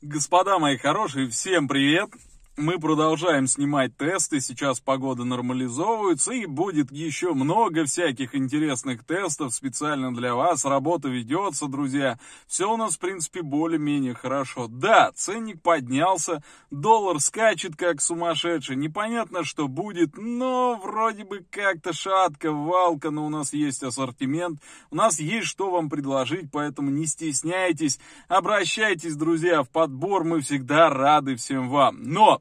Господа мои хорошие, всем привет! Мы продолжаем снимать тесты, сейчас погода нормализовывается и будет еще много всяких интересных тестов специально для вас. Работа ведется, друзья. Все у нас, в принципе, более-менее хорошо. Да, ценник поднялся, доллар скачет как сумасшедший. Непонятно, что будет, но вроде бы как-то шатко, валка, но у нас есть ассортимент. У нас есть что вам предложить, поэтому не стесняйтесь. Обращайтесь, друзья, в подбор. Мы всегда рады всем вам. Но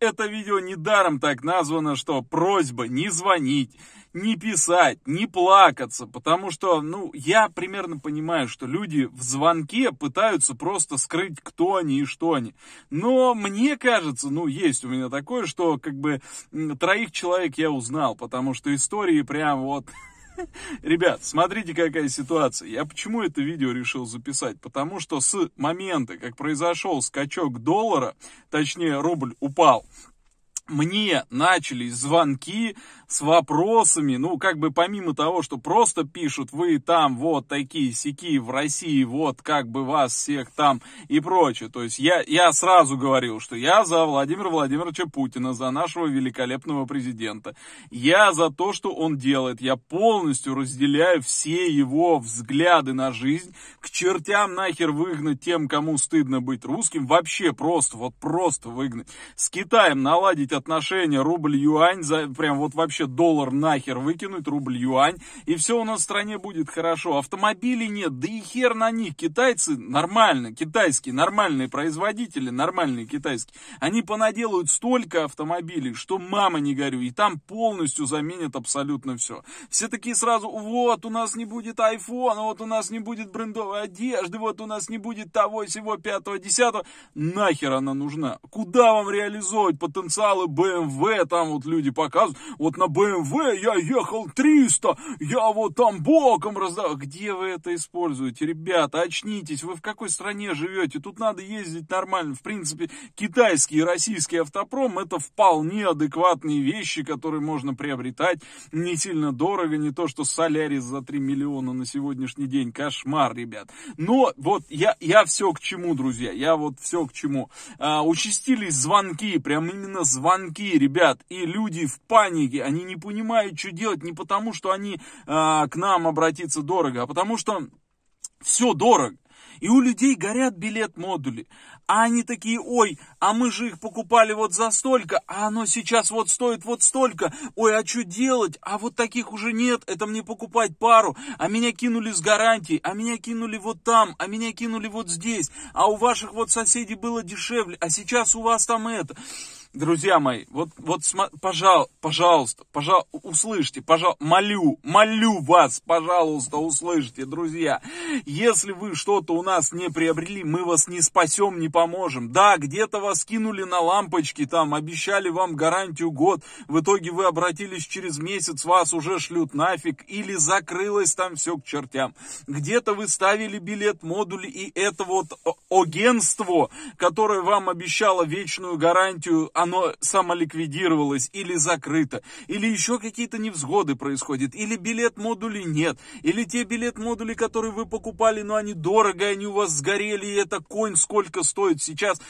это видео недаром так названо, что просьба не звонить, не писать, не плакаться, потому что, ну, я примерно понимаю, что люди в звонке пытаются просто скрыть, кто они и что они. Но мне кажется, ну, есть у меня такое, что как бы троих человек я узнал, потому что истории прям вот Ребят, смотрите, какая ситуация. Я почему это видео решил записать? Потому что с момента, как произошел скачок доллара, точнее рубль упал, мне начались звонки с вопросами, ну, как бы помимо того, что просто пишут, вы там вот такие сики в России, вот как бы вас всех там и прочее. То есть я, я сразу говорил, что я за Владимира Владимировича Путина, за нашего великолепного президента. Я за то, что он делает. Я полностью разделяю все его взгляды на жизнь. К чертям нахер выгнать тем, кому стыдно быть русским. Вообще просто, вот просто выгнать. С Китаем наладить отношения рубль-юань, за, прям вот вообще доллар нахер выкинуть, рубль-юань, и все у нас в стране будет хорошо. Автомобилей нет, да и хер на них. Китайцы нормально, китайские, нормальные производители, нормальные китайские. Они понаделают столько автомобилей, что мама не горю, и там полностью заменят абсолютно все. Все такие сразу, вот у нас не будет iPhone, вот у нас не будет брендовой одежды, вот у нас не будет того, всего пятого, десятого. Нахер она нужна? Куда вам реализовывать потенциалы BMW, там вот люди показывают, вот на BMW я ехал 300, я вот там боком раздал. Где вы это используете, ребята, очнитесь, вы в какой стране живете, тут надо ездить нормально. В принципе, китайский и российский автопром это вполне адекватные вещи, которые можно приобретать не сильно дорого, не то что Солярис за 3 миллиона на сегодняшний день, кошмар, ребят. Но вот я, я все к чему, друзья, я вот все к чему. А, участились звонки, прям именно звонки станки, ребят, и люди в панике, они не понимают, что делать, не потому, что они а, к нам обратиться дорого, а потому что все дорого. И у людей горят билет-модули. А они такие, ой, а мы же их покупали вот за столько, а оно сейчас вот стоит вот столько. Ой, а что делать? А вот таких уже нет, это мне покупать пару. А меня кинули с гарантией, а меня кинули вот там, а меня кинули вот здесь. А у ваших вот соседей было дешевле, а сейчас у вас там это друзья мои, вот, вот см, пожал, пожалуйста, пожал, услышьте, пожал, молю, молю вас, пожалуйста, услышьте, друзья. Если вы что-то у нас не приобрели, мы вас не спасем, не поможем. Да, где-то вас кинули на лампочки, там, обещали вам гарантию год, в итоге вы обратились через месяц, вас уже шлют нафиг, или закрылось там все к чертям. Где-то вы ставили билет, модуль, и это вот агентство, которое вам обещало вечную гарантию, оно самоликвидировалось или закрыто, или еще какие-то невзгоды происходят, или билет-модулей нет, или те билет-модули, которые вы покупали, но они дорого, они у вас сгорели, и это конь сколько стоит сейчас.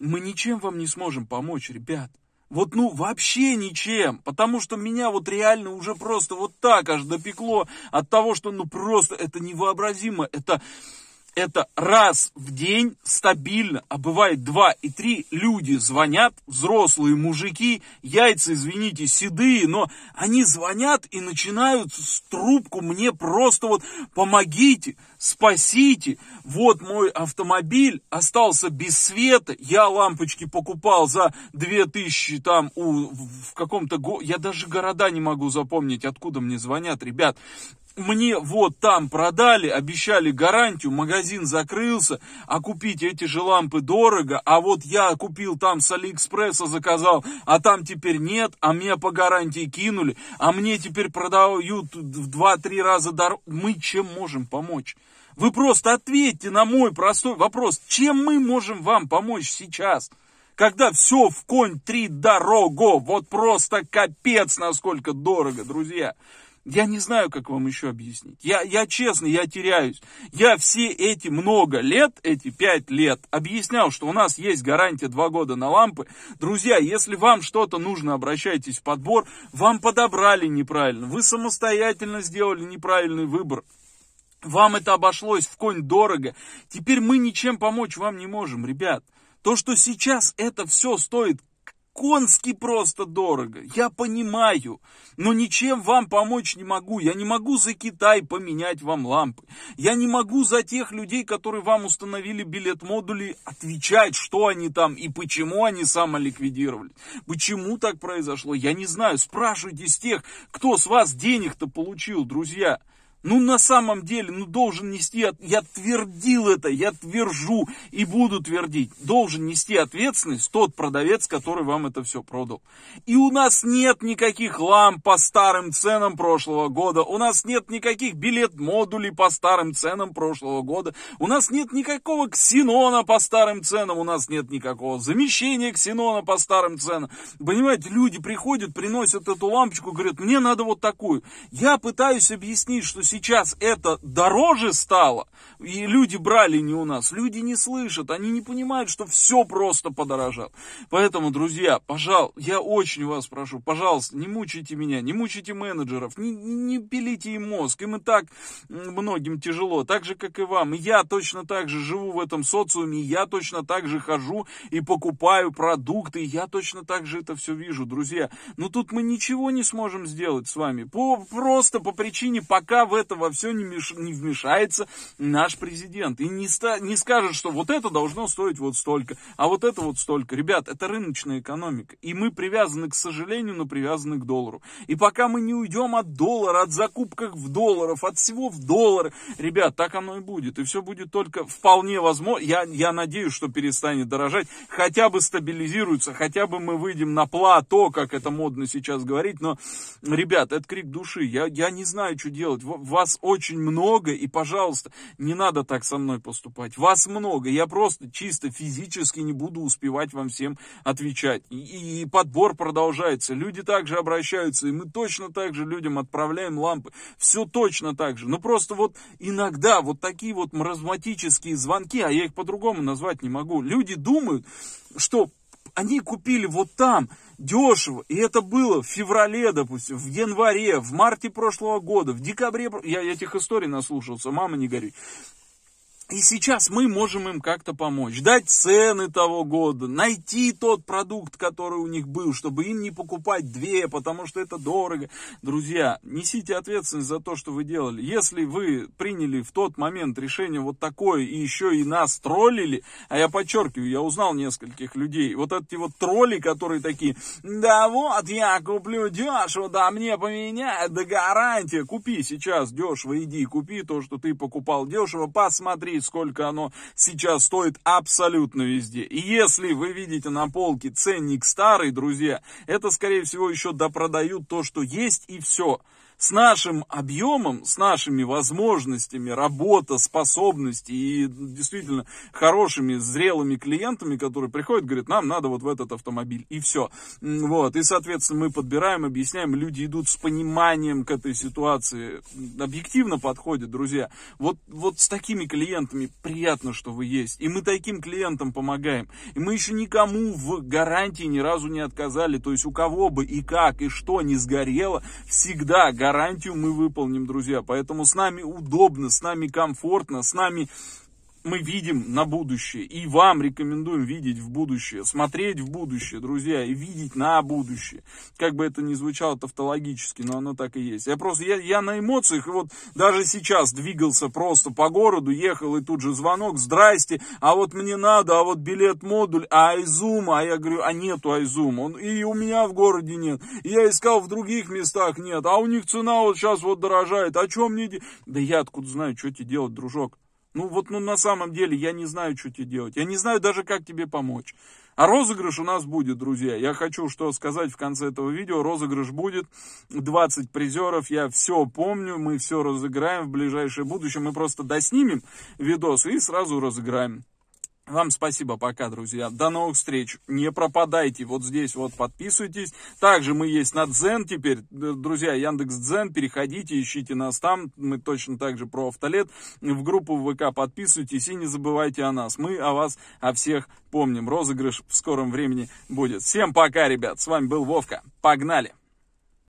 Мы ничем вам не сможем помочь, ребят. Вот ну вообще ничем, потому что меня вот реально уже просто вот так аж допекло от того, что ну просто это невообразимо, это это раз в день стабильно, а бывает два и три, люди звонят, взрослые мужики, яйца, извините, седые, но они звонят и начинают с трубку мне просто вот помогите, спасите, вот мой автомобиль остался без света, я лампочки покупал за 2000 там у, в каком-то, я даже города не могу запомнить, откуда мне звонят, ребят, мне вот там продали, обещали гарантию, магазин закрылся, а купить эти же лампы дорого, а вот я купил там с Алиэкспресса, заказал, а там теперь нет, а мне по гарантии кинули, а мне теперь продают в 2-3 раза дороже. Мы чем можем помочь? Вы просто ответьте на мой простой вопрос, чем мы можем вам помочь сейчас? Когда все в конь три дорого, вот просто капец, насколько дорого, друзья. Я не знаю, как вам еще объяснить. Я, я честно, я теряюсь. Я все эти много лет, эти пять лет, объяснял, что у нас есть гарантия два года на лампы. Друзья, если вам что-то нужно, обращайтесь в подбор. Вам подобрали неправильно. Вы самостоятельно сделали неправильный выбор. Вам это обошлось в конь дорого. Теперь мы ничем помочь вам не можем, ребят. То, что сейчас это все стоит конски просто дорого. Я понимаю, но ничем вам помочь не могу. Я не могу за Китай поменять вам лампы. Я не могу за тех людей, которые вам установили билет-модули, отвечать, что они там и почему они самоликвидировали. Почему так произошло, я не знаю. Спрашивайте с тех, кто с вас денег-то получил, друзья ну на самом деле, ну должен нести, я твердил это, я твержу и буду твердить, должен нести ответственность тот продавец, который вам это все продал. И у нас нет никаких ламп по старым ценам прошлого года, у нас нет никаких билет-модулей по старым ценам прошлого года, у нас нет никакого ксенона по старым ценам, у нас нет никакого замещения ксенона по старым ценам. Понимаете, люди приходят, приносят эту лампочку, говорят, мне надо вот такую. Я пытаюсь объяснить, что сейчас сейчас это дороже стало, и люди брали не у нас, люди не слышат, они не понимают, что все просто подорожало. Поэтому, друзья, пожалуйста, я очень вас прошу, пожалуйста, не мучайте меня, не мучайте менеджеров, не, не пилите им мозг, им и так многим тяжело, так же, как и вам. я точно так же живу в этом социуме, я точно так же хожу и покупаю продукты, я точно так же это все вижу, друзья. Но тут мы ничего не сможем сделать с вами, по, просто по причине, пока вы это во все не, меш... не вмешается наш президент. И не, ста... не скажет, что вот это должно стоить вот столько, а вот это вот столько. Ребят, это рыночная экономика. И мы привязаны, к сожалению, но привязаны к доллару. И пока мы не уйдем от доллара, от закупок в долларов, от всего в доллары, ребят, так оно и будет. И все будет только вполне возможно. Я, я надеюсь, что перестанет дорожать. Хотя бы стабилизируется, хотя бы мы выйдем на плато, как это модно сейчас говорить. Но, ребят, это крик души. Я, я не знаю, что делать вас очень много, и, пожалуйста, не надо так со мной поступать. Вас много, я просто чисто физически не буду успевать вам всем отвечать. И, и подбор продолжается, люди также обращаются, и мы точно так же людям отправляем лампы. Все точно так же. Но просто вот иногда вот такие вот маразматические звонки, а я их по-другому назвать не могу, люди думают, что они купили вот там, дешево. И это было в феврале, допустим, в январе, в марте прошлого года, в декабре. Я этих историй наслушался, мама не горюй. И сейчас мы можем им как-то помочь, дать цены того года, найти тот продукт, который у них был, чтобы им не покупать две, потому что это дорого. Друзья, несите ответственность за то, что вы делали. Если вы приняли в тот момент решение вот такое и еще и нас троллили, а я подчеркиваю, я узнал нескольких людей, вот эти вот тролли, которые такие, да вот я куплю дешево, да мне поменяют, да гарантия, купи сейчас дешево, иди купи то, что ты покупал дешево, посмотри, и сколько оно сейчас стоит абсолютно везде. И если вы видите на полке ценник старый, друзья, это, скорее всего, еще допродают то, что есть, и все с нашим объемом, с нашими возможностями, работоспособности и действительно хорошими, зрелыми клиентами, которые приходят, говорят, нам надо вот в этот автомобиль, и все. Вот, и, соответственно, мы подбираем, объясняем, люди идут с пониманием к этой ситуации, объективно подходят, друзья. Вот, вот с такими клиентами приятно, что вы есть, и мы таким клиентам помогаем, и мы еще никому в гарантии ни разу не отказали, то есть у кого бы и как, и что не сгорело, всегда гарантия гарантию мы выполним, друзья. Поэтому с нами удобно, с нами комфортно, с нами мы видим на будущее. И вам рекомендуем видеть в будущее, смотреть в будущее, друзья, и видеть на будущее. Как бы это ни звучало тавтологически, но оно так и есть. Я просто, я, я на эмоциях, и вот даже сейчас двигался просто по городу, ехал, и тут же звонок, здрасте, а вот мне надо, а вот билет модуль, а Айзум, а я говорю, а нету Айзума, и у меня в городе нет, я искал в других местах, нет, а у них цена вот сейчас вот дорожает, а что мне делать? Да я откуда знаю, что тебе делать, дружок? Ну вот ну, на самом деле я не знаю, что тебе делать. Я не знаю даже, как тебе помочь. А розыгрыш у нас будет, друзья. Я хочу что сказать в конце этого видео. Розыгрыш будет. 20 призеров. Я все помню. Мы все разыграем в ближайшее будущее. Мы просто доснимем видос и сразу разыграем. Вам спасибо, пока, друзья. До новых встреч. Не пропадайте. Вот здесь вот подписывайтесь. Также мы есть на Дзен теперь. Друзья, Яндекс Дзен. Переходите, ищите нас там. Мы точно так же про автолет. В группу ВК подписывайтесь и не забывайте о нас. Мы о вас, о всех помним. Розыгрыш в скором времени будет. Всем пока, ребят. С вами был Вовка. Погнали.